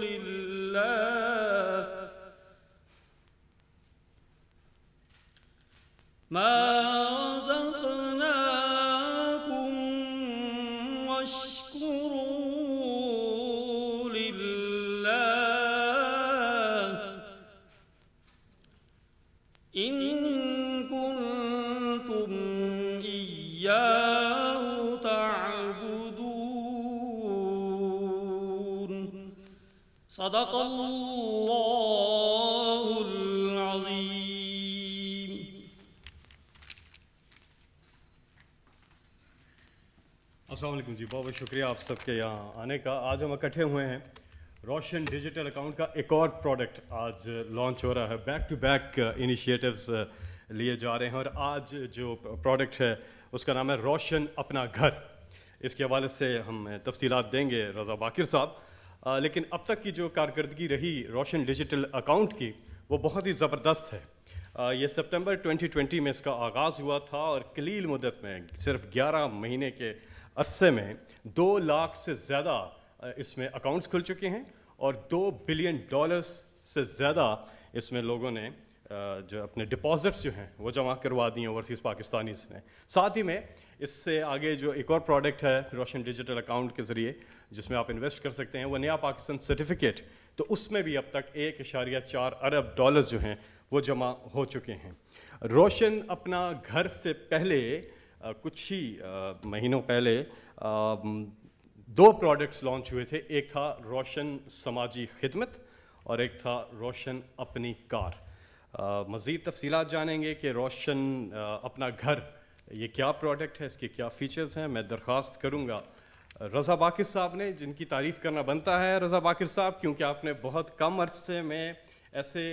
لله ما صدق الله العظيم अस्सलाम वालेकुम जी बहुत बहुत शुक्रिया आप सबके यहाँ आने का आज हम इकट्ठे हुए हैं रोशन डिजिटल अकाउंट का एक और प्रोडक्ट आज लॉन्च हो रहा है बैक टू बैक इनिशिएटिव्स लिए जा रहे हैं और आज जो प्रोडक्ट है उसका नाम है रोशन अपना घर इसके हवाले से हम तफसीलात देंगे रज़ा बाकिर साहब लेकिन अब तक की जो कारकर्दगी रही रोशन डिजिटल अकाउंट की वो बहुत ही ज़बरदस्त है आ, ये सितंबर 2020 में इसका आगाज़ हुआ था और कलील मुदत में सिर्फ 11 महीने के अरसे में दो लाख से ज़्यादा इसमें अकाउंट्स खुल चुके हैं और दो बिलियन डॉलर्स से ज़्यादा इसमें लोगों ने जो अपने डिपॉजिट्स जो हैं वो जमा करवा दिए ओवरसीज़ पाकिस्तानीज ने साथ ही में इससे आगे जो एक और प्रोडक्ट है रोशन डिजिटल अकाउंट के ज़रिए जिसमें आप इन्वेस्ट कर सकते हैं वो नया पाकिस्तान सर्टिफिकेट तो उसमें भी अब तक एक इशारिया चार अरब डॉलर जो हैं वो जमा हो चुके हैं रोशन अपना घर से पहले कुछ ही महीनों पहले दो प्रोडक्ट्स लॉन्च हुए थे एक था रोशन समाजी खिदमत और एक था रोशन अपनी कार मज़ीद तफसीत जानेंगे कि रोशन अपना घर ये क्या प्रोडक्ट है इसके क्या फ़ीचर्स हैं मैं दरख्वास्त करूँगा रज़ा बाकिर साहब ने जिनकी तारीफ़ करना बनता है रज़ा बाकिर साहब क्योंकि आपने बहुत कम अर्से में ऐसे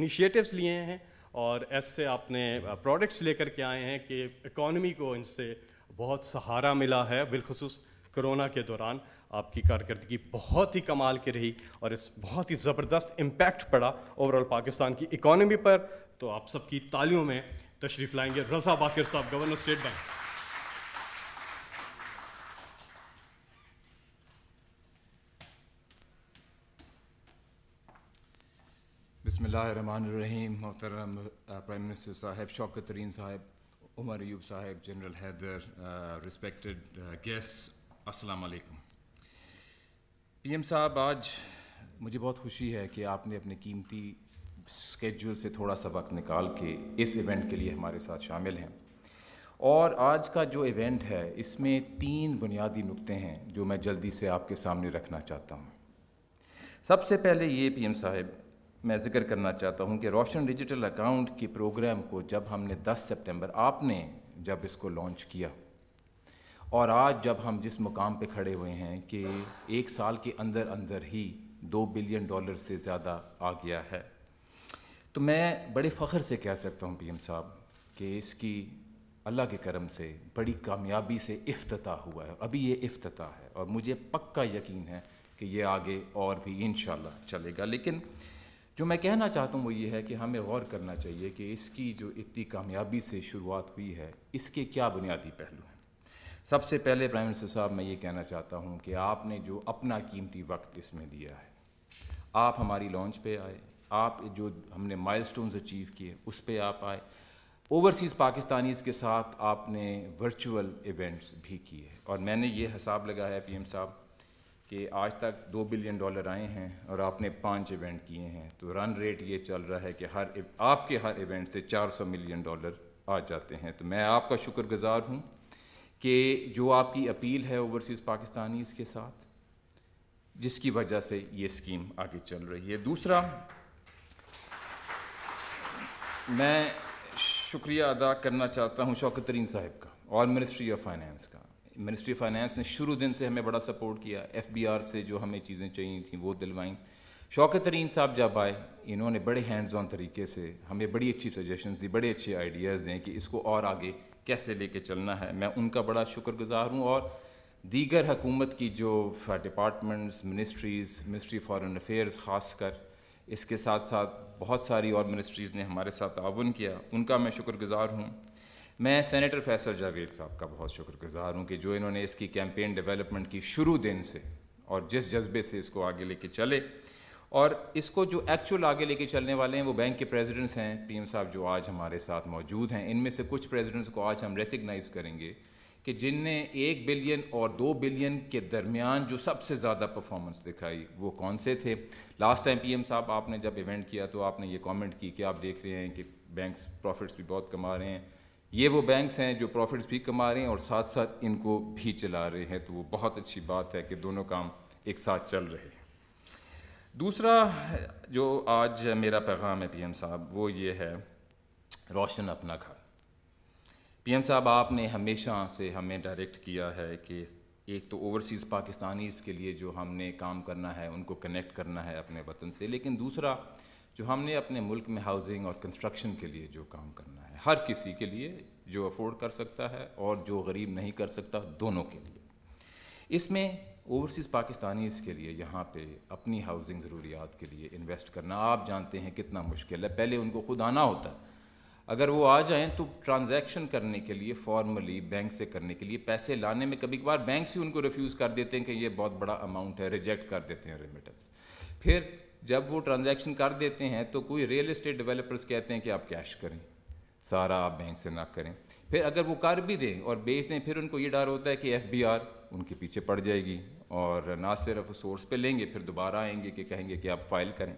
इनिशिएटिव्स लिए हैं और ऐसे आपने प्रोडक्ट्स लेकर के आए हैं कि इकॉनमी को इनसे बहुत सहारा मिला है बिलखसूस कोरोना के दौरान आपकी कारकर्दगी बहुत ही कमाल की रही और इस बहुत ही ज़बरदस्त इम्पैक्ट पड़ा ओवरऑल पाकिस्तान की इकॉनमी पर तो आप सबकी तालियों में तशरीफ़ लाएंगे रज़ा बाकिर साहब गवर्नर स्टेट बैंक बसमीम मोहतरम प्राइम मिनिस्टर साहब शौकत तरीन साहब उमर यूब साहब जनरल हैदर रिस्पेक्टेड गेस्ट्स अस्सलाम वालेकुम पीएम साहब आज मुझे बहुत खुशी है कि आपने अपने कीमती स्केड्यूल से थोड़ा सा वक्त निकाल के इस इवेंट के लिए हमारे साथ शामिल हैं और आज का जो इवेंट है इसमें तीन बुनियादी नुकते हैं जो मैं जल्दी से आपके सामने रखना चाहता हूँ सबसे पहले ये एम साहब मैं ज़िक्र करना चाहता हूँ कि रोशन डिजिटल अकाउंट के प्रोग्राम को जब हमने 10 सितंबर आपने जब इसको लॉन्च किया और आज जब हम जिस मुकाम पे खड़े हुए हैं कि एक साल के अंदर अंदर ही दो बिलियन डॉलर से ज़्यादा आ गया है तो मैं बड़े फ़ख्र से कह सकता हूँ पीएम साहब कि इसकी अल्लाह के करम से बड़ी कामयाबी से अफ्तः हुआ है अभी ये अफ्तः है और मुझे पक्का यकीन है कि ये आगे और भी इन चलेगा लेकिन जो मैं कहना चाहता हूँ वो ये है कि हमें गौर करना चाहिए कि इसकी जो इतनी कामयाबी से शुरुआत हुई है इसके क्या बुनियादी पहलू हैं सबसे पहले प्राइम मिनिस्टर साहब मैं ये कहना चाहता हूँ कि आपने जो अपना कीमती वक्त इसमें दिया है आप हमारी लॉन्च पे आए आप जो हमने माइलस्टोन्स अचीव किए उस पर आप आए ओवरसीज़ पाकिस्तानीज़ के साथ आपने वर्चुअल इवेंट्स भी किए और मैंने ये हिसाब लगाया है पी साहब कि आज तक दो बिलियन डॉलर आए हैं और आपने पांच इवेंट किए हैं तो रन रेट ये चल रहा है कि हर आपके हर इवेंट से 400 मिलियन डॉलर आ जाते हैं तो मैं आपका शुक्रगुजार हूँ कि जो आपकी अपील है ओवरसीज़ पाकिस्तानी के साथ जिसकी वजह से ये स्कीम आगे चल रही है दूसरा मैं शुक्रिया अदा करना चाहता हूँ शौकत तरीन साहब का और मिनिस्ट्री ऑफ फाइनेंस का मिनिस्ट्री फाइनेंस ने शुरू दिन से हमें बड़ा सपोर्ट किया एफ से जो हमें चीज़ें चाहिए थी वो दिलवाई शौकत तरीन साहब जब आए इन्होंने बड़े हैंड्स ऑन तरीके से हमें बड़ी अच्छी सजेशंस दी बड़े अच्छे आइडियाज़ दें कि इसको और आगे कैसे लेके चलना है मैं उनका बड़ा शुक्रगुजार हूँ और दीगर हकूमत की जो departments ministries ministry foreign affairs ख़ास कर इसके साथ साथ बहुत सारी और मिनिस्ट्रीज़ ने हमारे साथ ताउन किया उनका मैं शुक्रगुजार हूँ मैं सेनेटर फैसल जावेद साहब का बहुत शुक्रगुजार हूँ कि जो इन्होंने इसकी कैंपेन डेवलपमेंट की शुरू दिन से और जिस जज्बे से इसको आगे लेके चले और इसको जो एक्चुअल आगे लेके चलने वाले हैं वो बैंक के प्रेसिडेंट्स हैं पीएम साहब जो आज हमारे साथ मौजूद हैं इनमें से कुछ प्रेसिडेंट्स को आज हम रिकगनाइज़ करेंगे कि जिनने एक बिलियन और दो बिलियन के दरमियान जो सबसे ज़्यादा परफॉर्मेंस दिखाई वो कौन से थे लास्ट टाइम पीएम साहब आपने जब इवेंट किया तो आपने ये कमेंट की कि आप देख रहे हैं कि बैंक्स प्रॉफिट्स भी बहुत कमा रहे हैं ये वो बैंक्स हैं जो प्रॉफिट्स भी कमा रहे हैं और साथ साथ इनको भी चला रहे हैं तो वो बहुत अच्छी बात है कि दोनों काम एक साथ चल रहे हैं दूसरा जो आज मेरा पैगाम है पीएम साहब वो ये है रोशन अपना घर पीएम साहब आपने हमेशा से हमें डायरेक्ट किया है कि एक तो ओवरसीज़ पाकिस्तानीज़ के लिए जो हमने काम करना है उनको कनेक्ट करना है अपने वतन से लेकिन दूसरा जो हमने अपने मुल्क में हाउसिंग और कंस्ट्रक्शन के लिए जो काम करना है हर किसी के लिए जो अफोर्ड कर सकता है और जो गरीब नहीं कर सकता दोनों के लिए इसमें ओवरसीज़ पाकिस्तानीज़ के लिए यहाँ पे अपनी हाउसिंग ज़रूरियात के लिए इन्वेस्ट करना आप जानते हैं कितना मुश्किल है पहले उनको खुद आना होता है अगर वो आ जाएं तो ट्रांजैक्शन करने के लिए फॉर्मली बैंक से करने के लिए पैसे लाने में कभी कभार बैंक से उनको रिफ्यूज़ कर देते हैं कि ये बहुत बड़ा अमाउंट है रिजेक्ट कर देते हैं रेमिटेंस फिर जब वो ट्रांजैक्शन कर देते हैं तो कोई रियल इस्टेट डेवलपर्स कहते हैं कि आप कैश करें सारा आप बैंक से ना करें फिर अगर वो कर भी दें और बेच दें फिर उनको ये डर होता है कि एफ उनके पीछे पड़ जाएगी और ना सिर्फ सोर्स पे लेंगे फिर दोबारा आएंगे कि कहेंगे कि आप फाइल करें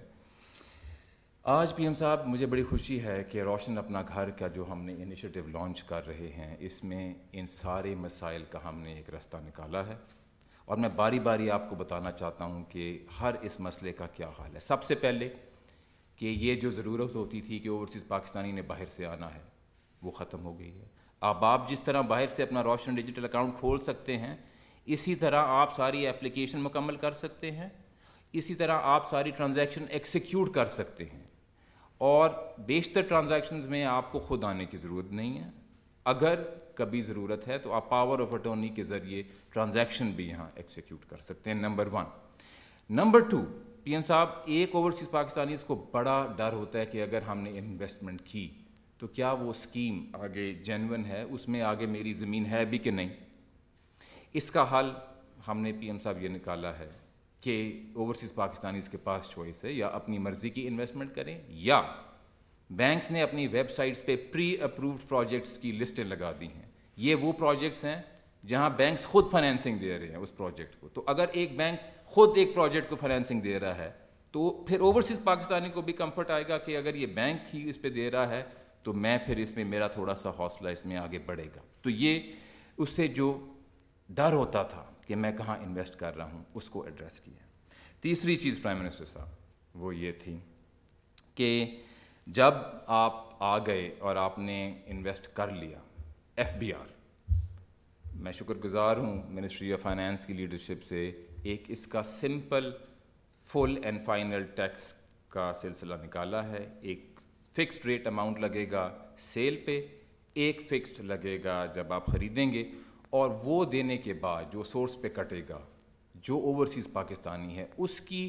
आज पी एम साहब मुझे बड़ी खुशी है कि रोशन अपना घर का जो हमने इनिशिएटिव लॉन्च कर रहे हैं इसमें इन सारे मसाइल का हमने एक रास्ता निकाला है और मैं बारी बारी आपको बताना चाहता हूँ कि हर इस मसले का क्या हाल है सबसे पहले कि ये जो ज़रूरत होती थी कि ओवरसीज़ पाकिस्तानी ने बाहर से आना है वो ख़त्म हो गई है अब आप जिस तरह बाहर से अपना रोशन डिजिटल अकाउंट खोल सकते हैं इसी तरह आप सारी एप्लीकेशन मुकम्मल कर सकते हैं इसी तरह आप सारी ट्रांजैक्शन एक्सिक्यूट कर सकते हैं और बेशतर ट्रांजैक्शंस में आपको खुद आने की ज़रूरत नहीं है अगर कभी ज़रूरत है तो आप पावर ऑफ अटॉर्नी के ज़रिए ट्रांजैक्शन भी यहाँ एक्सिक्यूट कर सकते हैं number one number two P साहब एक ओवरसीज़ पाकिस्तानी को बड़ा डर होता है कि अगर हमने इन्वेस्टमेंट की तो क्या वो स्कीम आगे जेनवन है उसमें आगे मेरी ज़मीन है भी कि नहीं इसका हल हमने पीएम साहब ये निकाला है कि ओवरसीज़ पाकिस्तानीज़ के पास चॉइस है या अपनी मर्ज़ी की इन्वेस्टमेंट करें या बैंक्स ने अपनी वेबसाइट्स पे प्री अप्रूव्ड प्रोजेक्ट्स की लिस्टें लगा दी हैं ये वो प्रोजेक्ट्स हैं जहां बैंक्स खुद फाइनेंसिंग दे रहे हैं उस प्रोजेक्ट को तो अगर एक बैंक खुद एक प्रोजेक्ट को फाइनेंसिंग दे रहा है तो फिर ओवरसीज़ पाकिस्तानी को भी कंफर्ट आएगा कि अगर ये बैंक ही इस पर दे रहा है तो मैं फिर इसमें मेरा थोड़ा सा हौसला इसमें आगे बढ़ेगा तो ये उससे जो डर होता था कि मैं कहाँ इन्वेस्ट कर रहा हूँ उसको एड्रेस किया तीसरी चीज़ प्राइम मिनिस्टर साहब वो ये थी कि जब आप आ गए और आपने इन्वेस्ट कर लिया एफ बी आर मैं शुक्रगुजार हूँ मिनिस्ट्री ऑफ फाइनेंस की लीडरशिप से एक इसका simple full and final tax का सिलसिला निकाला है एक फिक्स्ड रेट अमाउंट लगेगा सेल पे एक फिक्स्ड लगेगा जब आप ख़रीदेंगे और वो देने के बाद जो सोर्स पे कटेगा जो ओवरसीज़ पाकिस्तानी है उसकी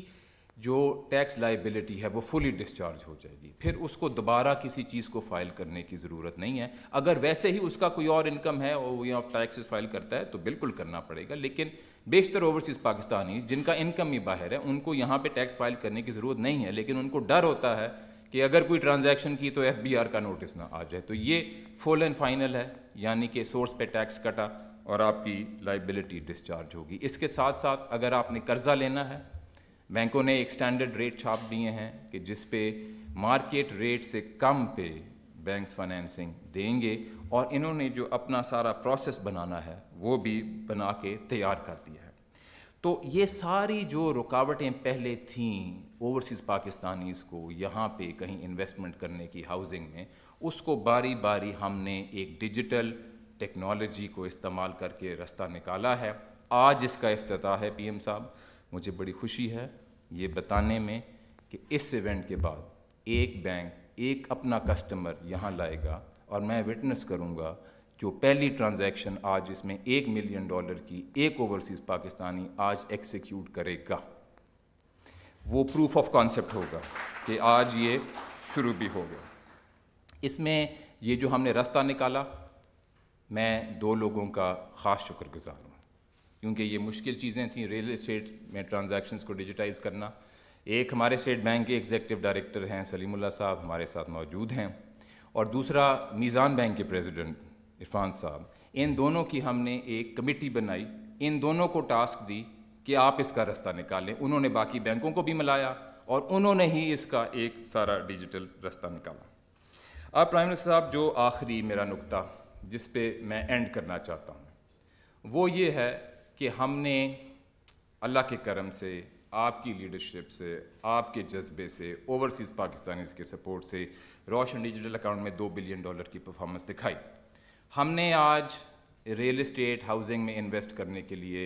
जो टैक्स लाइबिलिटी है वो फुली डिस्चार्ज हो जाएगी फिर उसको दोबारा किसी चीज़ को फाइल करने की ज़रूरत नहीं है अगर वैसे ही उसका कोई और इनकम है और वो ऑफ टैक्सेस फाइल करता है तो बिल्कुल करना पड़ेगा लेकिन बेशतर ओवरसीज़ पाकिस्तानी जिनका इनकम ही बाहर है उनको यहाँ पर टैक्स फाइल करने की ज़रूरत नहीं है लेकिन उनको डर होता है कि अगर कोई ट्रांजेक्शन की तो एफ का नोटिस ना आ जाए तो ये फुल एंड फाइनल है यानी कि सोर्स पर टैक्स कटा और आपकी लाइबिलिटी डिस्चार्ज होगी इसके साथ साथ अगर आपने कर्ज़ा लेना है बैंकों ने एक स्टैंडर्ड रेट छाप दिए हैं कि जिस पे मार्केट रेट से कम पे बैंक्स फाइनेंसिंग देंगे और इन्होंने जो अपना सारा प्रोसेस बनाना है वो भी बना के तैयार कर दिया है तो ये सारी जो रुकावटें पहले थीं ओवरसीज़ पाकिस्तानीज़ को यहाँ पे कहीं इन्वेस्टमेंट करने की हाउसिंग में उसको बारी बारी हमने एक डिजिटल टेक्नोलॉजी को इस्तेमाल करके रास्ता निकाला है आज इसका अफ्ताह है पीएम साहब मुझे बड़ी खुशी है ये बताने में कि इस इवेंट के बाद एक बैंक एक अपना कस्टमर यहाँ लाएगा और मैं विटनेस करूँगा जो पहली ट्रांजैक्शन आज इसमें एक मिलियन डॉलर की एक ओवरसीज़ पाकिस्तानी आज एक्सिक्यूट करेगा वो प्रूफ ऑफ कॉन्सेप्ट होगा कि आज ये शुरू भी हो गया इसमें ये जो हमने रास्ता निकाला मैं दो लोगों का ख़ास शुक्रगुजार हूँ क्योंकि ये मुश्किल चीज़ें थी रियल इस्टेट में ट्रांजैक्शंस को डिजिटाइज करना एक हमारे स्टेट बैंक के एग्जेक्टिव डायरेक्टर हैं सलीमुल्ला साहब हमारे साथ मौजूद हैं और दूसरा मीज़ान बैंक के प्रेसिडेंट इरफान साहब इन दोनों की हमने एक कमेटी बनाई इन दोनों को टास्क दी कि आप इसका रास्ता निकालें उन्होंने बाकी बैंकों को भी मिलाया और उन्होंने ही इसका एक सारा डिजिटल रास्ता निकाला अब प्राइम मिनिस्टर साहब जो आखिरी मेरा नुकता जिस पे मैं एंड करना चाहता हूँ वो ये है कि हमने अल्लाह के करम से आपकी लीडरशिप से आपके जज्बे से ओवरसीज़ पाकिस्तानी के सपोर्ट से रोशन डिजिटल अकाउंट में दो बिलियन डॉलर की परफॉर्मेंस दिखाई हमने आज रियल इस्टेट हाउसिंग में इन्वेस्ट करने के लिए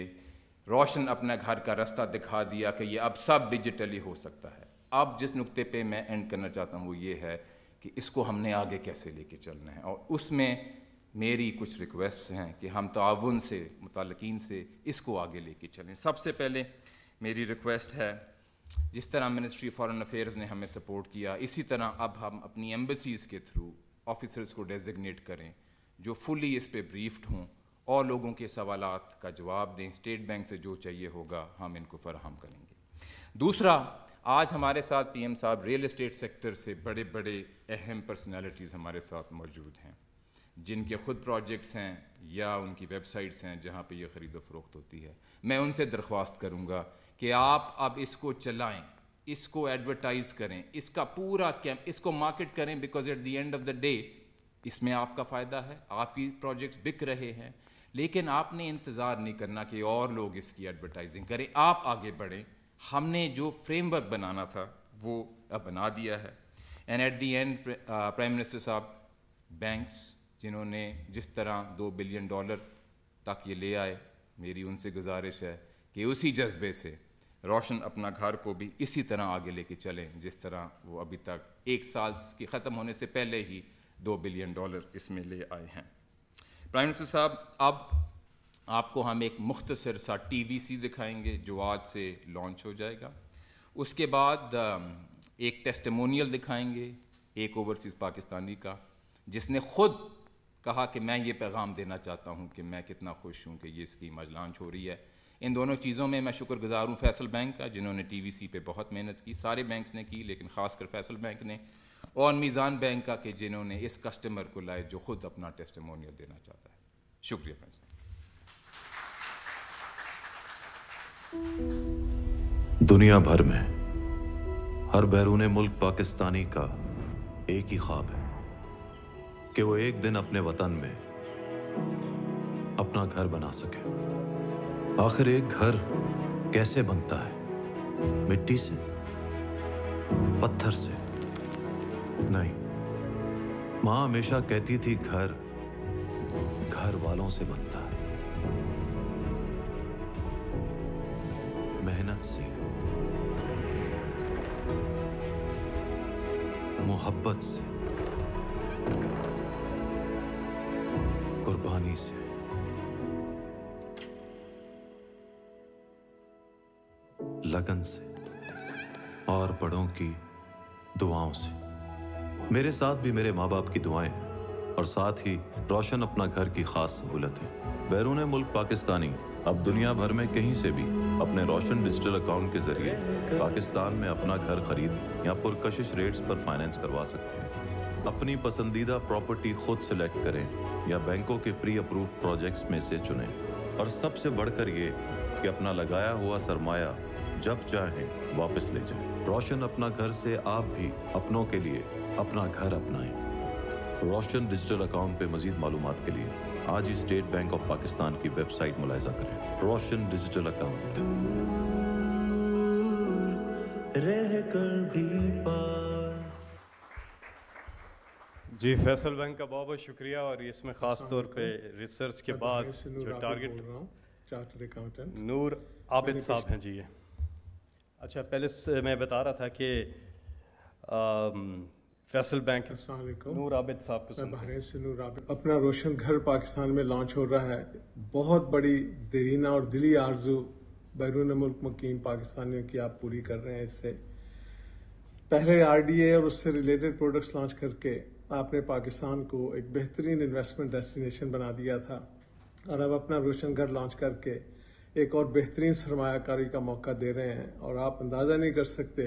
रोशन अपना घर का रास्ता दिखा दिया कि ये अब सब डिजिटली हो सकता है अब जिस नुक्ते पे मैं एंड करना चाहता हूँ वो ये है कि इसको हमने आगे कैसे लेके चलना है और उसमें मेरी कुछ रिक्वेस्ट हैं कि हम ताउन से मुतलकिन से इसको आगे लेके चलें सबसे पहले मेरी रिक्वेस्ट है जिस तरह मिनिस्ट्री फ़ॉरेन अफेयर्स ने हमें सपोर्ट किया इसी तरह अब हम अपनी एम्बसीज़ के थ्रू ऑफिसर्स को डेजिग्नेट करें जो फुली इस पर ब्रीफ्ड हों और लोगों के सवाल का जवाब दें स्टेट बैंक से जो चाहिए होगा हम इनको फराहम करेंगे दूसरा आज हमारे साथ पीएम साहब रियल इस्टेट सेक्टर से बड़े बड़े अहम पर्सनालिटीज़ हमारे साथ मौजूद हैं जिनके ख़ुद प्रोजेक्ट्स हैं या उनकी वेबसाइट्स हैं जहाँ पे ये ख़रीद फरोख्त होती है मैं उनसे दरख्वास्त करूँगा कि आप अब इसको चलाएं इसको एडवर्टाइज़ करें इसका पूरा कैम्प इसको मार्केट करें because at the end of the day इसमें आपका फ़ायदा है आपकी प्रोजेक्ट्स बिक रहे हैं लेकिन आपने इंतज़ार नहीं करना कि और लोग इसकी एडवर्टाइजिंग करें आप आगे बढ़ें हमने जो फ्रेमवर्क बनाना था वो अब बना दिया है and at the end prime minister साहब बैंक्स जिन्होंने जिस तरह दो बिलियन डॉलर तक ये ले आए मेरी उनसे गुजारिश है कि उसी जज्बे से रोशन अपना घर को भी इसी तरह आगे लेके चलें जिस तरह वो अभी तक एक साल के ख़त्म होने से पहले ही दो बिलियन डॉलर इसमें ले आए हैं प्राइम मिनिस्टर साहब अब आपको हम एक मुख्तसर सा टी वी सी दिखाएँगे जो आज से लॉन्च हो जाएगा उसके बाद एक टेस्टमोनियल दिखाएंगे एक ओवरसीज़ पाकिस्तानी का जिसने ख़ुद कहा कि मैं ये पैगाम देना चाहता हूँ कि मैं कितना खुश हूँ कि ये स्कीम आज लॉन्च हो रही है इन दोनों चीज़ों में मैं शुक्रगुजार हूँ फैसल बैंक का जिन्होंने टी वी सी पे बहुत मेहनत की सारे बैंक्स ने की लेकिन ख़ासकर फैसल बैंक ने और मीज़ान बैंक का कि जिन्होंने इस कस्टमर को लाए जो ख़ुद अपना टेस्टमोनियल देना चाहता है शुक्रिया फ्रेंड्स दुनिया भर में हर बैरून मुल्क पाकिस्तानी का एक ही ख्वाब है कि वो एक दिन अपने वतन में अपना घर बना सके आखिर एक घर कैसे बनता है मिट्टी से पत्थर से नहीं मां हमेशा कहती थी घर घर वालों से बनता है मेहनत से मोहब्बत से कुर्बानी से लगन से और बड़ों की दुआओं से मेरे साथ भी मेरे माँ बाप की दुआएं और साथ ही रोशन अपना घर की खास सहूलत है बैरून मुल्क पाकिस्तानी अब दुनिया भर में कहीं से भी अपने रोशन डिजिटल अकाउंट के जरिए पाकिस्तान में अपना घर खरीद या पुरकशिश रेट्स पर फाइनेंस करवा सकते हैं अपनी पसंदीदा प्रॉपर्टी खुद सिलेक्ट करें या बैंकों के प्री अप्रूव प्रोजेक्ट्स में से चुनें और सबसे बढ़कर ये कि अपना लगाया हुआ सरमाया जब चाहे वापस ले जाए रोशन अपना घर से आप भी अपनों के लिए अपना घर अपनाएं रोशन डिजिटल अकाउंट पे मजीद मालूम के लिए आज ही स्टेट बैंक ऑफ पाकिस्तान की वेबसाइट मुलायजा करें रोशन डिजिटल अकाउंट रह कर भी पा जी फैसल बैंक का बहुत बहुत शुक्रिया और इसमें ख़ास तौर पे रिसर्च के बाद जो टारगेट नूर आबिद साहब हैं जी ये अच्छा पहले मैं बता रहा था कि फैसल बैंक नूर आबिद साहब को नूर आबिद अपना रोशन घर पाकिस्तान में लॉन्च हो रहा है बहुत बड़ी देरीना और दिली आरजू बैरून मुल्क मुकीम पाकिस्तानियों की आप पूरी कर रहे हैं इससे पहले आरडीए और उससे रिलेटेड प्रोडक्ट्स लॉन्च करके आपने पाकिस्तान को एक बेहतरीन इन्वेस्टमेंट डेस्टिनेशन बना दिया था और अब अपना रोशनगढ़ लॉन्च करके एक और बेहतरीन सरमाकारी का मौका दे रहे हैं और आप अंदाज़ा नहीं कर सकते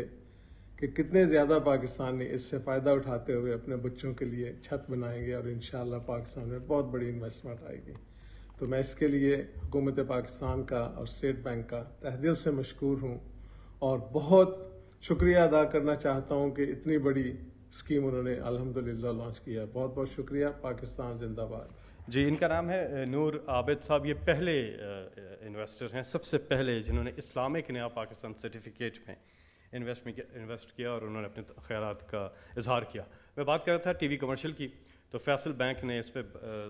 कि कितने ज़्यादा पाकिस्तानी इससे फ़ायदा उठाते हुए अपने बच्चों के लिए छत बनाएंगे और इन पाकिस्तान में बहुत बड़ी इन्वेस्टमेंट आएगी तो मैं इसके लिए हुकूमत पाकिस्तान का और स्टेट बैंक का तहदिल से मशहूर हूँ और बहुत शुक्रिया अदा करना चाहता हूँ कि इतनी बड़ी स्कीम उन्होंने अलहमदिल्ला लॉन्च किया बहुत बहुत शुक्रिया पाकिस्तान जिंदाबाद जी इनका नाम है नूर आबिद साहब ये पहले इन्वेस्टर हैं सबसे पहले जिन्होंने इस्लामिक नया पाकिस्तान सर्टिफिकेट में इन्वेस्ट में इन्वेस्ट किया और उन्होंने अपने ख्याल का इजहार किया मैं बात कर रहा था टीवी कमर्शियल की तो फैसल बैंक ने इस पर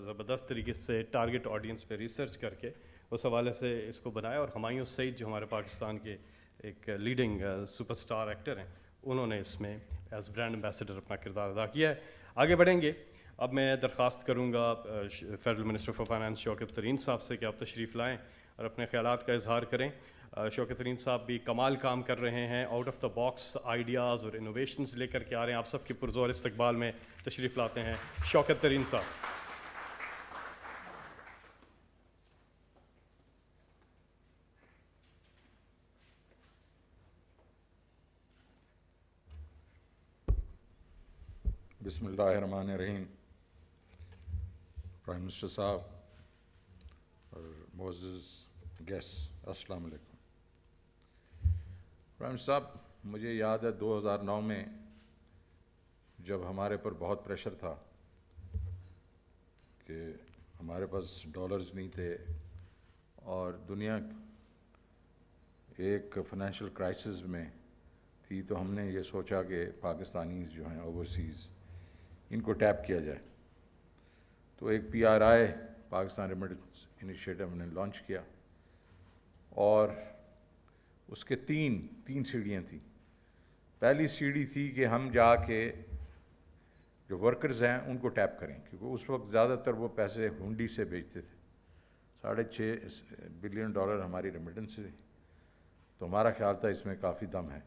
ज़बरदस्त तरीके से टारगेट ऑडियंस पे रिसर्च करके उस हवाले से इसको बनाया और हमायूँ सईद जो हमारे पाकिस्तान के एक लीडिंग सुपरस्टार एक्टर हैं उन्होंने इसमें एज ब्रांड एम्बेसडर अपना किरदार अदा किया है आगे बढ़ेंगे अब मैं दरख्वास्त करूँगा federal minister for finance Shaukat Tarin साहब से कि आप तशरीफ़ लाएँ और अपने ख्याल का इजहार करें शौकत तरीन साहब भी कमाल काम कर रहे हैं out of the box ideas और इनोवेशन लेकर के आ रहे हैं आप सबके पुरजोर इस्तबाल में तशरीफ़ लाते हैं शौकत तरीन साहब बसमिल्लाम प्राइम मिनिस्टर साहब और मोज़ गेस्ट अस्सलाम वालेकुम प्राइम साहब मुझे याद है 2009 में जब हमारे पर बहुत प्रेशर था कि हमारे पास डॉलर्स नहीं थे और दुनिया एक फाइनेंशियल क्राइसिस में थी तो हमने ये सोचा कि पाकिस्तानी जो हैं ओवरसीज़ इनको टैप किया जाए तो एक P R I Pakistan remittance initiative ने लॉन्च किया और उसके तीन तीन सीढ़ियाँ थी पहली सीढ़ी थी कि हम जाके जो वर्कर्स हैं उनको टैप करें क्योंकि उस वक्त ज़्यादातर वो पैसे हुंडी से बेचते थे साढ़े छः बिलियन डॉलर हमारी रेमिटेंस थी तो हमारा ख्याल था इसमें काफ़ी दम है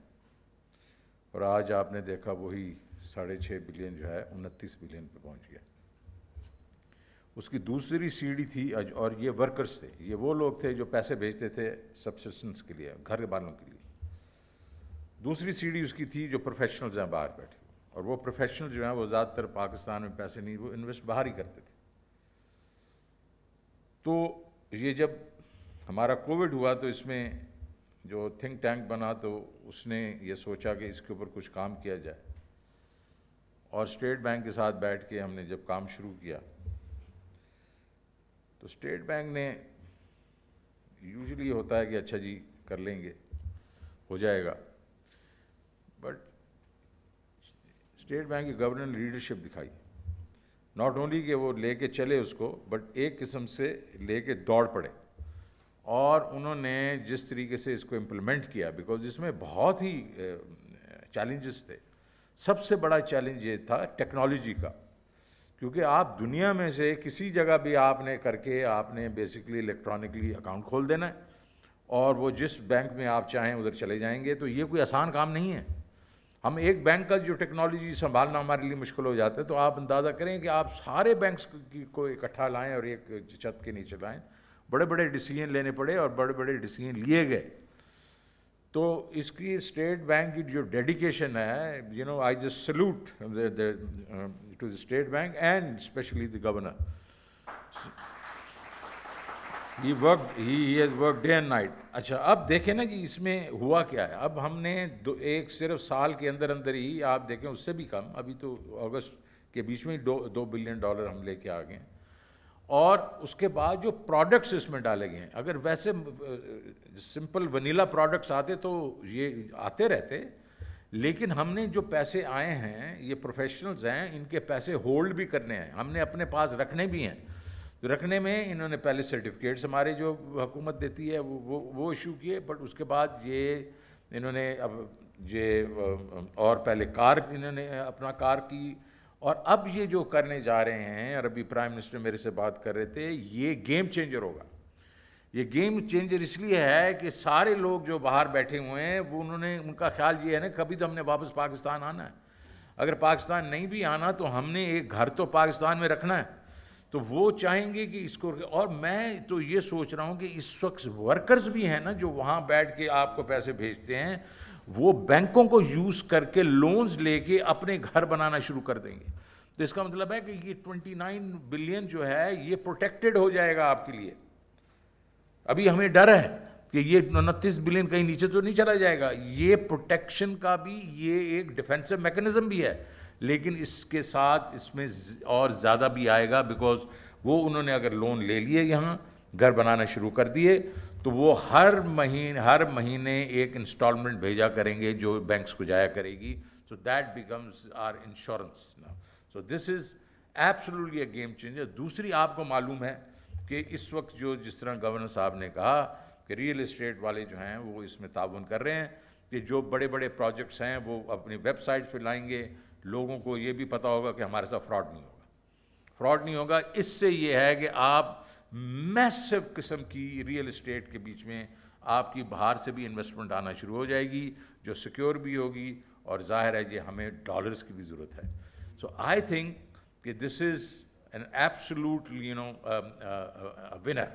और आज आपने देखा वही साढ़े छः बिलियन जो है उनतीस बिलियन पे पहुंच गया उसकी दूसरी सीढ़ी थी और ये वर्कर्स थे ये वो लोग थे जो पैसे भेजते थे सब्सिस्टेंस के लिए घर वालों के लिए दूसरी सीढ़ी उसकी थी जो प्रोफेशनल्स हैं बाहर बैठे और वो प्रोफेशनल जो हैं वो ज़्यादातर पाकिस्तान में पैसे नहीं वो इन्वेस्ट बाहर ही करते थे तो ये जब हमारा कोविड हुआ तो इसमें जो थिंक टैंक बना तो उसने ये सोचा कि इसके ऊपर कुछ काम किया जाए और स्टेट बैंक के साथ बैठ के हमने जब काम शुरू किया तो स्टेट बैंक ने यूजली होता है कि अच्छा जी कर लेंगे हो जाएगा बट स्टेट बैंक की गवर्नर लीडरशिप दिखाई नॉट ओनली कि वो लेके चले उसको बट एक किस्म से लेके दौड़ पड़े और उन्होंने जिस तरीके से इसको इम्प्लीमेंट किया बिकॉज इसमें बहुत ही चैलेंजेस थे सबसे बड़ा चैलेंज ये था टेक्नोलॉजी का क्योंकि आप दुनिया में से किसी जगह भी आपने करके आपने बेसिकली इलेक्ट्रॉनिकली अकाउंट खोल देना है और वो जिस बैंक में आप चाहें उधर चले जाएंगे तो ये कोई आसान काम नहीं है हम एक बैंक का जो टेक्नोलॉजी संभालना हमारे लिए मुश्किल हो जाता है तो आप अंदाज़ा करें कि आप सारे बैंक्स को इकट्ठा लाएं और एक छत के नीचे लाएं बड़े बड़े डिसीजन लेने पड़े और बड़े बड़े डिसीजन लिए गए तो इसकी स्टेट बैंक की जो डेडिकेशन है you know I just salute to the state bank and specially the governor he work he has work day and night अच्छा अब देखें ना कि इसमें हुआ क्या है अब हमने एक सिर्फ साल के अंदर अंदर ही आप देखें उससे भी कम अभी तो अगस्त के बीच में ही दो दो बिलियन डॉलर हम लेके आ गए और उसके बाद जो प्रोडक्ट्स इसमें डाले गए हैं अगर वैसे सिंपल वनीला प्रोडक्ट्स आते तो ये आते रहते लेकिन हमने जो पैसे आए हैं ये प्रोफेशनल्स हैं इनके पैसे होल्ड भी करने हैं हमने अपने पास रखने भी हैं तो रखने में इन्होंने पहले सर्टिफिकेट्स हमारे जो हुकूमत देती है वो वो वो इशू किए बट उसके बाद ये इन्होंने अब ये और पहले कार इन्होंने अपना कार की और अब ये जो करने जा रहे हैं और अभी प्राइम मिनिस्टर मेरे से बात कर रहे थे ये गेम चेंजर होगा ये गेम चेंजर इसलिए है कि सारे लोग जो बाहर बैठे हुए हैं वो उन्होंने उनका ख्याल ये है ना कभी तो हमने वापस पाकिस्तान आना है अगर पाकिस्तान नहीं भी आना तो हमने एक घर तो पाकिस्तान में रखना है तो वो चाहेंगे कि इसको और मैं तो ये सोच रहा हूँ कि इस वक्त वर्कर्स भी हैं ना जो वहाँ बैठ के आपको पैसे भेजते हैं वो बैंकों को यूज करके लोन्स लेके अपने घर बनाना शुरू कर देंगे तो इसका मतलब है कि ये 29 बिलियन जो है ये प्रोटेक्टेड हो जाएगा आपके लिए अभी हमें डर है कि ये उनतीस बिलियन कहीं नीचे तो नहीं चला जाएगा ये प्रोटेक्शन का भी ये एक डिफेंसिव मैकेनिज्म भी है लेकिन इसके साथ इसमें और ज़्यादा भी आएगा बिकॉज वो उन्होंने अगर लोन ले लिए यहाँ घर बनाना शुरू कर दिए तो वो हर महीने हर महीने एक इंस्टॉलमेंट भेजा करेंगे जो बैंक्स को जाया करेगी so that becomes our insurance ना so this is absolutely a game changer दूसरी आपको मालूम है कि इस वक्त जो जिस तरह गवर्नर साहब ने कहा कि रियल इस्टेट वाले जो हैं वो इसमें ताउन कर रहे हैं कि जो बड़े बड़े प्रोजेक्ट्स हैं वो अपनी वेबसाइट्स पे लाएंगे लोगों को ये भी पता होगा कि हमारे साथ फ्रॉड नहीं होगा फ्रॉड नहीं होगा इससे ये है कि आप मैसिव किस्म की रियल इस्टेट के बीच में आपकी बाहर से भी इन्वेस्टमेंट आना शुरू हो जाएगी जो सिक्योर भी होगी और जाहिर है ये हमें डॉलर्स की भी ज़रूरत है सो आई थिंक कि this is an absolute you know winner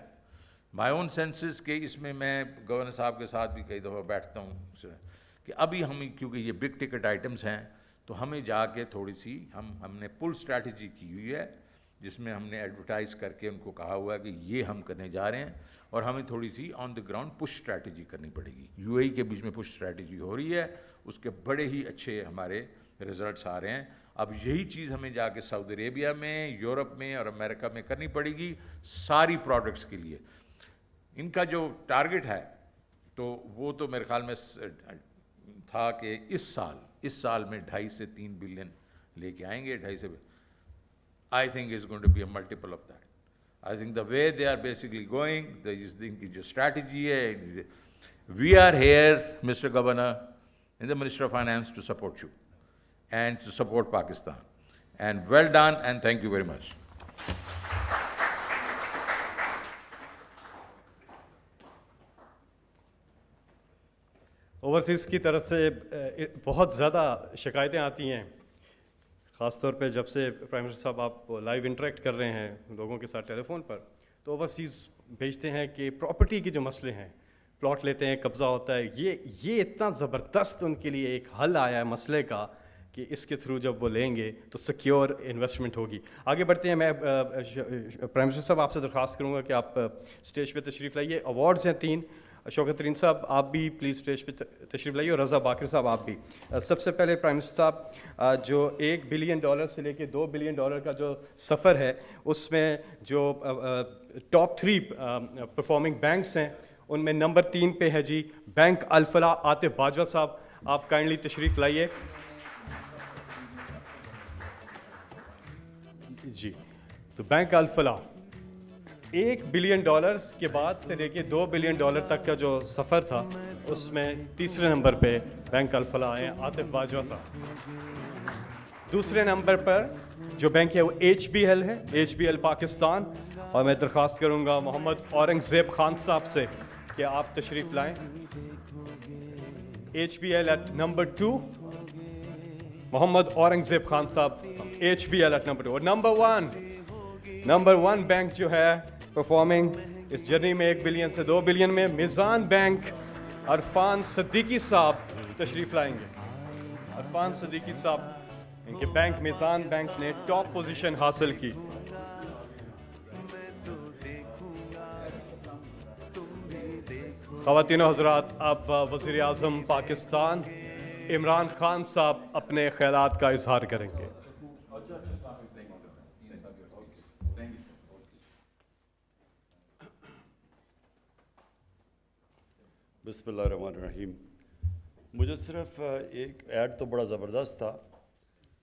my own senses के इसमें मैं गवर्नर साहब के साथ भी कई दफ़ा बैठता हूँ कि अभी हम क्योंकि ये बिग टिकट आइटम्स हैं तो हमें जाके थोड़ी सी हम हमने पुल स्ट्रैटेजी की हुई है जिसमें हमने एडवर्टाइज़ करके उनको कहा हुआ है कि ये हम करने जा रहे हैं और हमें थोड़ी सी on the ground push strategy करनी पड़ेगी यूएई e के बीच में पुश स्ट्रैटेजी हो रही है उसके बड़े ही अच्छे हमारे रिजल्ट्स आ रहे हैं अब यही चीज़ हमें जाके सऊदी अरेबिया में यूरोप में और अमेरिका में करनी पड़ेगी सारी प्रोडक्ट्स के लिए इनका जो टारगेट है तो वो तो मेरे ख्याल में था कि इस साल इस साल में ढाई से तीन बिलियन लेके आएंगे ढाई से I think is going to be a multiple of that. I think the way they are basically going, they just think it's a strategy. Eh? We are here, Mr. Governor, and the Minister of Finance to support you and to support Pakistan. And well done and thank you very much. Overseas, की तरफ से बहुत ज़्यादा शिकायतें आती हैं ख़ासतौर पे जब से प्राइम मिनिस्टर साहब आप लाइव इंटरेक्ट कर रहे हैं लोगों के साथ टेलीफोन पर तो ओवरसीज़ भेजते हैं कि प्रॉपर्टी के जो मसले हैं प्लॉट लेते हैं कब्ज़ा होता है ये ये इतना ज़बरदस्त उनके लिए एक हल आया है मसले का कि इसके थ्रू जब वो लेंगे तो सिक्योर इन्वेस्टमेंट होगी आगे बढ़ते हैं मैं प्राइम मिनिस्टर साहब आपसे दरख्वास्त करूँगा कि आप स्टेज पे तशरीफ़ लाइए अवार्ड्स हैं तीन अशोक तरीन साहब आप भी प्लीज़ स्टेज पे तशरीफ लाइए और रज़ा बाकर साहब आप भी सबसे पहले प्राइम मिनिस्टर साहब जो एक बिलियन डॉलर से लेके दो बिलियन डॉलर का जो सफ़र है उसमें जो टॉप थ्री परफॉर्मिंग बैंक्स हैं उनमें नंबर तीन पे है जी बैंक अलफला आतिफ बाजवा साहब आप काइंडली तशरीफ़ लाइए जी तो बैंक अलफला एक बिलियन डॉलर्स के बाद से लेके दो बिलियन डॉलर तक का जो सफ़र था उसमें तीसरे नंबर पे बैंक अल्फला आए आतिफ बाजवा साहब दूसरे नंबर पर जो बैंक है वो एच बी एल है एच बी एल पाकिस्तान और मैं दरख्वास्त करूंगा मोहम्मद औरंगज़ेब खान साहब से कि आप तशरीफ़ लाएं H B L at number two Muhammad Aurangzeb Khan साहब H B L at number two और number one number one bank जो है परफॉर्मिंग इस जर्नी में एक बिलियन से दो बिलियन में मिज़ान बैंक अरफान सदीकी साहब तशरीफ लाएंगे अरफान सदीकी साहब इनके बैंक मिज़ान बैंक ने टॉप पोजीशन हासिल की खातिन हजरात अब वजीर अजम पाकिस्तान इमरान खान साहब अपने ख्याल का इजहार करेंगे रहीम मुझे सिर्फ एक ऐड तो बड़ा ज़बरदस्त था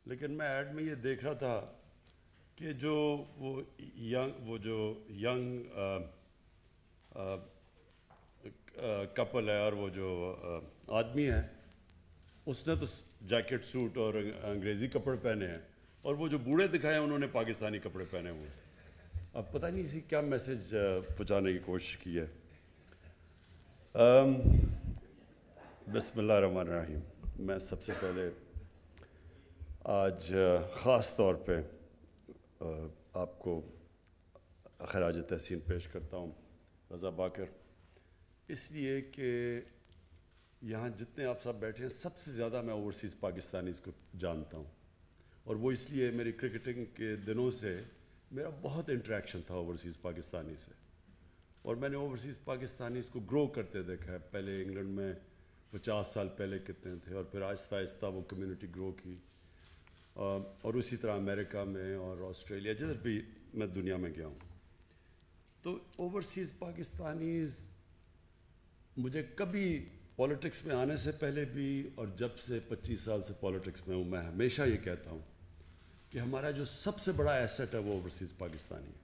लेकिन मैं ऐड में ये देख रहा था कि जो वो यंग वो जो यंग आ, आ, आ, कपल है और वो जो आदमी है उसने तो जैकेट सूट और अंग्रेज़ी कपड़े पहने हैं और वो जो बूढ़े दिखाए उन्होंने पाकिस्तानी कपड़े पहने हुए अब पता नहीं इसी क्या मैसेज पहुँचाने की कोशिश की है Um, बसमीम मैं सबसे पहले आज ख़ास तौर पे आपको खराज तहसीन पेश करता हूँ रज़ा बाकर इसलिए कि यहाँ जितने आप सब बैठे हैं सबसे ज़्यादा मैं ओवरसीज़ पाकिस्तानीज़ को जानता हूँ और वो इसलिए मेरी क्रिकेटिंग के दिनों से मेरा बहुत इंट्रैक्शन था ओवरसीज़ पाकिस्तानी से और मैंने ओवरसीज़ पाकिस्तानी इसको ग्रो करते देखा है पहले इंग्लैंड में पचास साल पहले कितने थे और फिर आहिस्ता आहिस्ता वो कम्युनिटी ग्रो की और उसी तरह अमेरिका में और ऑस्ट्रेलिया जिधर भी मैं दुनिया में गया हूँ तो ओवरसीज़ पाकिस्तानीज़ मुझे कभी पॉलिटिक्स में आने से पहले भी और जब से 25 साल से पॉलिटिक्स में हूँ मैं हमेशा ये कहता हूँ कि हमारा जो सबसे बड़ा एसेट है वो ओवरसीज़ पाकिस्तानी है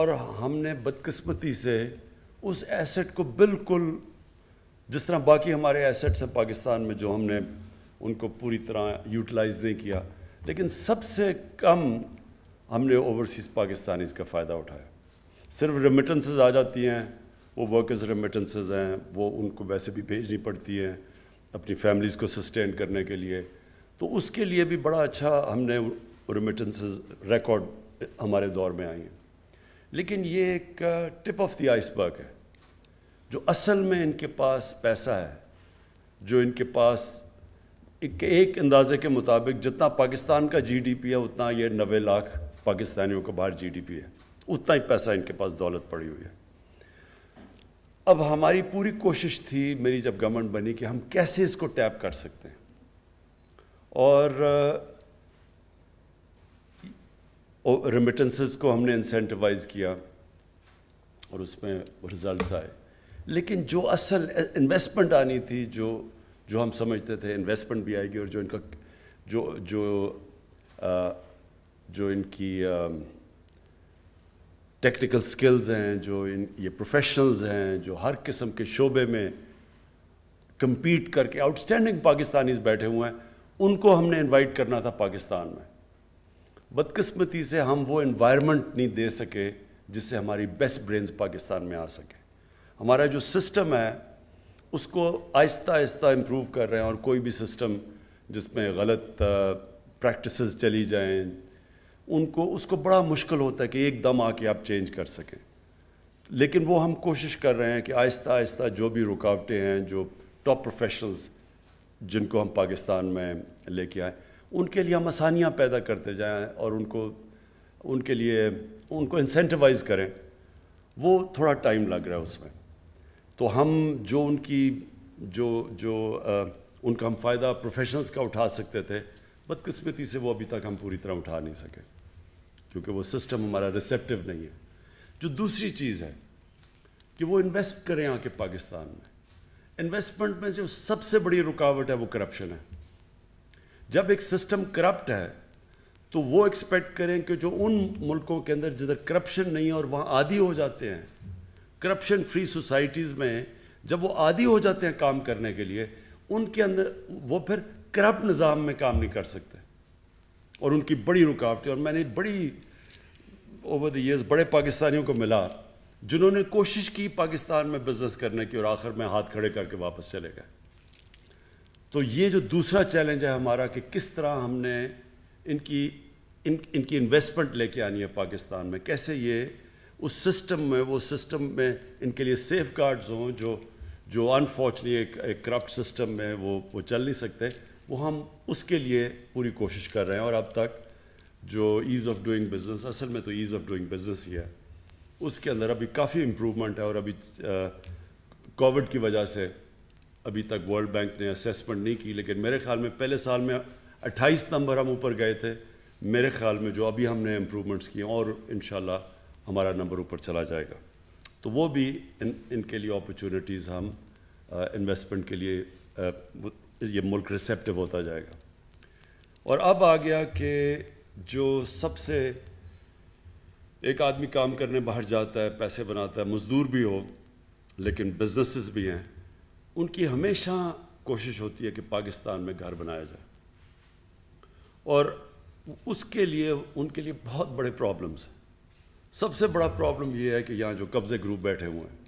और हमने बदकस्मती से उस एसेट को बिल्कुल जिस तरह बाकी हमारे एसेट्स हैं पाकिस्तान में जो हमने उनको पूरी तरह यूटिलाइज नहीं किया लेकिन सबसे कम हमने ओवरसीज़ पाकिस्तानीज़ का फ़ायदा उठाया सिर्फ रेमिटेंसेज आ जाती हैं वो वर्कर्स रेमिटेंसेज हैं वो उनको वैसे भी भेजनी पड़ती हैं अपनी फैमिलीज़ को सस्टेन करने के लिए तो उसके लिए भी बड़ा अच्छा हमने रेमिटेंसेज रिकॉर्ड हमारे दौर में आई हैं लेकिन ये एक टिप ऑफ द आइसबर्ग है जो असल में इनके पास पैसा है जो इनके पास एक, एक अंदाजे के मुताबिक जितना पाकिस्तान का जीडीपी है उतना ये नबे लाख पाकिस्तानियों का बाहर जीडीपी है उतना ही पैसा इनके पास दौलत पड़ी हुई है अब हमारी पूरी कोशिश थी मेरी जब गवर्नमेंट बनी कि हम कैसे इसको टैप कर सकते हैं और और को हमने इंसेंटिवाइज किया और उसमें रिजल्ट्स आए लेकिन जो असल इन्वेस्टमेंट आनी थी जो जो हम समझते थे इन्वेस्टमेंट भी आएगी और जो इनका जो जो आ, जो इनकी टेक्निकल स्किल्स हैं जो इन ये प्रोफेशनल्स हैं जो हर किस्म के शोबे में कम्पीट करके आउटस्टैंडिंग पाकिस्तानीज बैठे हुए हैं उनको हमने इनवाइट करना था पाकिस्तान में बदकस्मती से हम वो इन्वायरमेंट नहीं दे सके जिससे हमारी बेस्ट ब्रेन्स पाकिस्तान में आ सके हमारा जो सिस्टम है उसको आहिस्ता आहिस्ता इम्प्रूव कर रहे हैं और कोई भी सिस्टम जिसमें गलत प्रैक्टिस चली जाएँ उनको उसको बड़ा मुश्किल होता है कि एकदम आके आप चेंज कर सकें लेकिन वो हम कोशिश कर रहे हैं कि आहिस्ता आहिस्ता जो भी रुकावटें हैं जो टॉप प्रोफेशनल्स जिनको हम पाकिस्तान में लेके आए उनके लिए हम आसानियाँ पैदा करते जाएँ और उनको उनके लिए उनको इंसेंटिवाइज करें वो थोड़ा टाइम लग रहा है उसमें तो हम जो उनकी जो जो आ, उनका हम फ़ायदा प्रोफेशनल्स का उठा सकते थे बदकस्मती से वो अभी तक हम पूरी तरह उठा नहीं सके क्योंकि वो सिस्टम हमारा रिसेप्टिव नहीं है जो दूसरी चीज़ है कि वो इन्वेस्ट करें आके पाकिस्तान में इन्वेस्टमेंट में जो सबसे बड़ी रुकावट है वो करप्शन है जब एक सिस्टम करप्ट है तो वो एक्सपेक्ट करें कि जो उन मुल्कों के अंदर जिधर करप्शन नहीं है और वहाँ आदि हो जाते हैं करप्शन फ्री सोसाइटीज़ में जब वो आदि हो जाते हैं काम करने के लिए उनके अंदर वो फिर करप्ट निज़ाम में काम नहीं कर सकते और उनकी बड़ी रुकावटें और मैंने बड़ी ओवर द ईयर्स बड़े पाकिस्तानियों को मिला जिन्होंने कोशिश की पाकिस्तान में बिज़नेस करने की और आखिर में हाथ खड़े करके वापस चले गए तो ये जो दूसरा चैलेंज है हमारा कि किस तरह हमने इनकी इन इनकी इन्वेस्टमेंट लेके आनी है पाकिस्तान में कैसे ये उस सिस्टम में वो सिस्टम में इनके लिए सेफ गार्ड्स हों जो जो अनफॉर्चुनेट एक करप्ट सिस्टम में वो वो चल नहीं सकते वो हम उसके लिए पूरी कोशिश कर रहे हैं और अब तक जो ईज़ ऑफ डूइंग बिज़नेस असल में तो ईज़ ऑफ डूइंग बिज़नेस ही है उसके अंदर अभी काफ़ी इम्प्रूवमेंट है और अभी कोविड की वजह से अभी तक वर्ल्ड बैंक ने असेसमेंट नहीं की लेकिन मेरे ख्याल में पहले साल में 28 नंबर हम ऊपर गए थे मेरे ख्याल में जो अभी हमने इम्प्रूवमेंट्स किए और इन हमारा नंबर ऊपर चला जाएगा तो वो भी इन इनके लिए अपॉर्चुनिटीज़ हम इन्वेस्टमेंट के लिए आ, ये मुल्क रिसेप्टिव होता जाएगा और अब आ गया कि जो सबसे एक आदमी काम करने बाहर जाता है पैसे बनाता है मजदूर भी हो लेकिन बिजनेसेस भी हैं उनकी हमेशा कोशिश होती है कि पाकिस्तान में घर बनाया जाए और उसके लिए उनके लिए बहुत बड़े प्रॉब्लम्स हैं सबसे बड़ा प्रॉब्लम ये है कि यहाँ जो कब्ज़े ग्रुप बैठे हुए हैं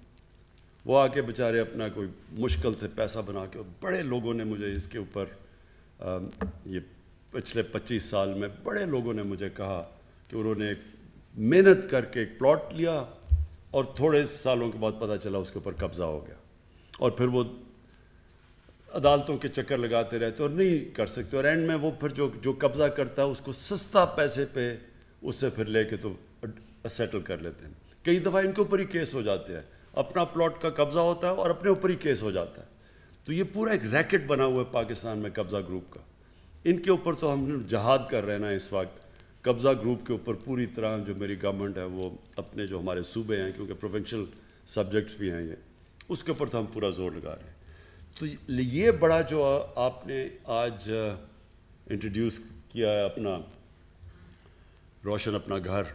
वो आके बेचारे अपना कोई मुश्किल से पैसा बना के और बड़े लोगों ने मुझे इसके ऊपर ये पिछले 25 साल में बड़े लोगों ने मुझे कहा कि उन्होंने मेहनत करके एक प्लॉट लिया और थोड़े सालों के बाद पता चला उसके ऊपर कब्ज़ा हो गया और फिर वो अदालतों के चक्कर लगाते रहते और नहीं कर सकते और एंड में वो फिर जो जो कब्ज़ा करता है उसको सस्ता पैसे पे उससे फिर लेके तो सेटल कर लेते हैं कई दफ़ा इनके ऊपर ही केस हो जाते हैं अपना प्लॉट का कब्ज़ा होता है और अपने ऊपर ही केस हो जाता है तो ये पूरा एक रैकेट बना हुआ है पाकिस्तान में कब्ज़ा ग्रुप का इनके ऊपर तो हम जहाद कर रहे ना इस वक्त कब्ज़ा ग्रुप के ऊपर पूरी तरह जो मेरी गवर्नमेंट है वो अपने जो हमारे सूबे हैं क्योंकि प्रोवेंशल सब्जेक्ट्स भी हैं ये उसके ऊपर तो हम पूरा जोर लगा रहे हैं तो ये बड़ा जो आपने आज इंट्रोड्यूस किया है अपना रोशन अपना घर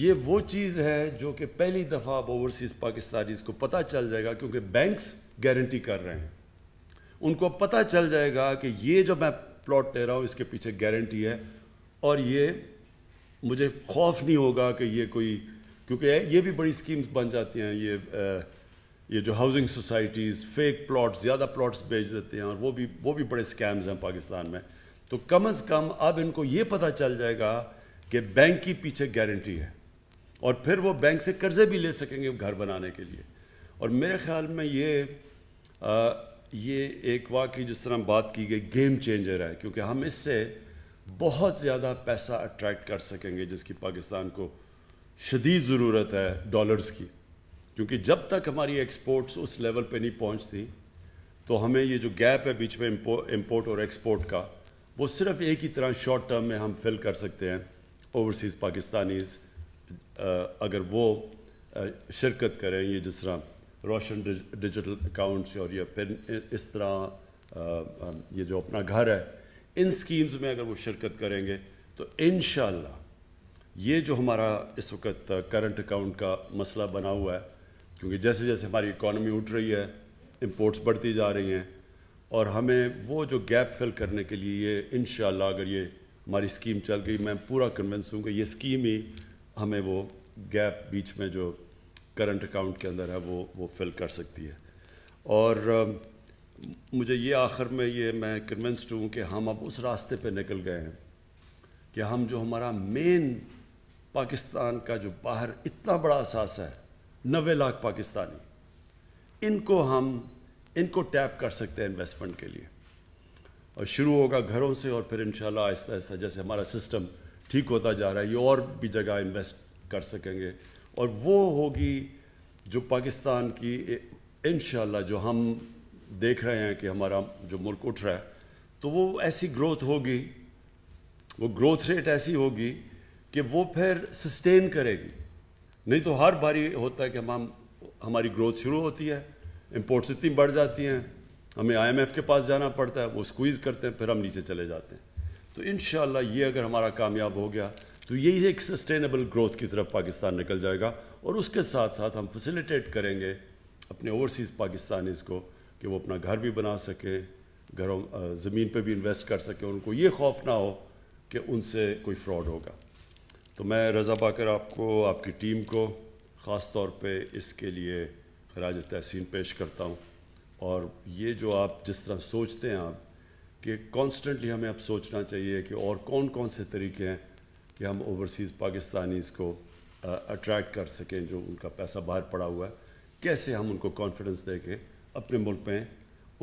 ये वो चीज़ है जो कि पहली दफ़ा आप ओवरसीज़ पाकिस्तानीज को पता चल जाएगा क्योंकि बैंक्स गारंटी कर रहे हैं उनको पता चल जाएगा कि ये जो मैं प्लॉट ले रहा हूँ इसके पीछे गारंटी है और ये मुझे खौफ नहीं होगा कि ये कोई क्योंकि ये भी बड़ी स्कीम्स बन जाती हैं ये आ, ये जो हाउसिंग सोसाइटीज़ फेक प्लॉट्स ज़्यादा प्लॉट्स बेच देते हैं और वो भी वो भी बड़े स्कैम्स हैं पाकिस्तान में तो कम अज़ कम अब इनको ये पता चल जाएगा कि बैंक की पीछे गारंटी है और फिर वो बैंक से कर्ज़े भी ले सकेंगे घर बनाने के लिए और मेरे ख्याल में ये आ, ये एक वाक्य जिस तरह बात की गई गेम चेंजर है क्योंकि हम इससे बहुत ज़्यादा पैसा अट्रैक्ट कर सकेंगे जिसकी पाकिस्तान को शदीद ज़रूरत है डॉलर्स की क्योंकि जब तक हमारी एक्सपोर्ट्स उस लेवल पे नहीं पहुंचती तो हमें ये जो गैप है बीच में इम्पोर्ट और एक्सपोर्ट का वो सिर्फ एक ही तरह शॉर्ट टर्म में हम फिल कर सकते हैं ओवरसीज़ पाकिस्तानीज़ अगर वो शिरकत करें ये जिस तरह रोशन डिजिटल अकाउंट्स और या फिर इस तरह ये जो अपना घर है इन स्कीम्स में अगर वो शिरकत करेंगे तो इन ये जो हमारा इस वक्त करंट अकाउंट का मसला बना हुआ है क्योंकि जैसे जैसे हमारी इकोनॉमी उठ रही है इम्पोर्ट्स बढ़ती जा रही हैं और हमें वो जो गैप फिल करने के लिए ये इन अगर ये हमारी स्कीम चल गई मैं पूरा कन्विंस हूँ कि ये स्कीम ही हमें वो गैप बीच में जो करंट अकाउंट के अंदर है वो वो फिल कर सकती है और मुझे ये आखिर में ये मैं कन्विंस्ड हूँ कि हम अब उस रास्ते पे निकल गए हैं कि हम जो हमारा मेन पाकिस्तान का जो बाहर इतना बड़ा असास है नबे लाख पाकिस्तानी इनको हम इनको टैप कर सकते हैं इन्वेस्टमेंट के लिए और शुरू होगा घरों से और फिर इन आहिस्ता आहिस्ता जैसे हमारा सिस्टम ठीक होता जा रहा है ये और भी जगह इन्वेस्ट कर सकेंगे और वो होगी जो पाकिस्तान की इन जो हम देख रहे हैं कि हमारा जो मुल्क उठ रहा है तो वो ऐसी ग्रोथ होगी वो ग्रोथ रेट ऐसी होगी कि वो फिर सस्टेन करेगी नहीं तो हर बारी होता है कि हम हमारी ग्रोथ शुरू होती है इम्पोर्ट्स इतनी बढ़ जाती हैं हमें आईएमएफ के पास जाना पड़ता है वो स्क्वीज़ करते हैं फिर हम नीचे चले जाते हैं तो इन ये अगर हमारा कामयाब हो गया तो यही एक सस्टेनेबल ग्रोथ की तरफ पाकिस्तान निकल जाएगा और उसके साथ साथ हम फैसिलिटेट करेंगे अपने ओवरसीज़ पाकिस्तानीज़ को कि वो अपना घर भी बना सकें घरों ज़मीन पे भी इन्वेस्ट कर सकें उनको ये खौफ ना हो कि उनसे कोई फ्रॉड होगा तो मैं रज़ा पाकर आपको आपकी टीम को ख़ास तौर पे इसके लिए खराज तहसीन पेश करता हूँ और ये जो आप जिस तरह सोचते हैं आप कि कॉन्स्टेंटली हमें अब सोचना चाहिए कि और कौन कौन से तरीके हैं कि हम ओवरसीज़ पाकिस्तानीज़ को अट्रैक्ट कर सकें जो उनका पैसा बाहर पड़ा हुआ है कैसे हम उनको कॉन्फिडेंस दे के अपने मुल्क में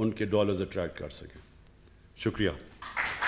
उनके डॉलर्स अट्रैक्ट कर सकें शुक्रिया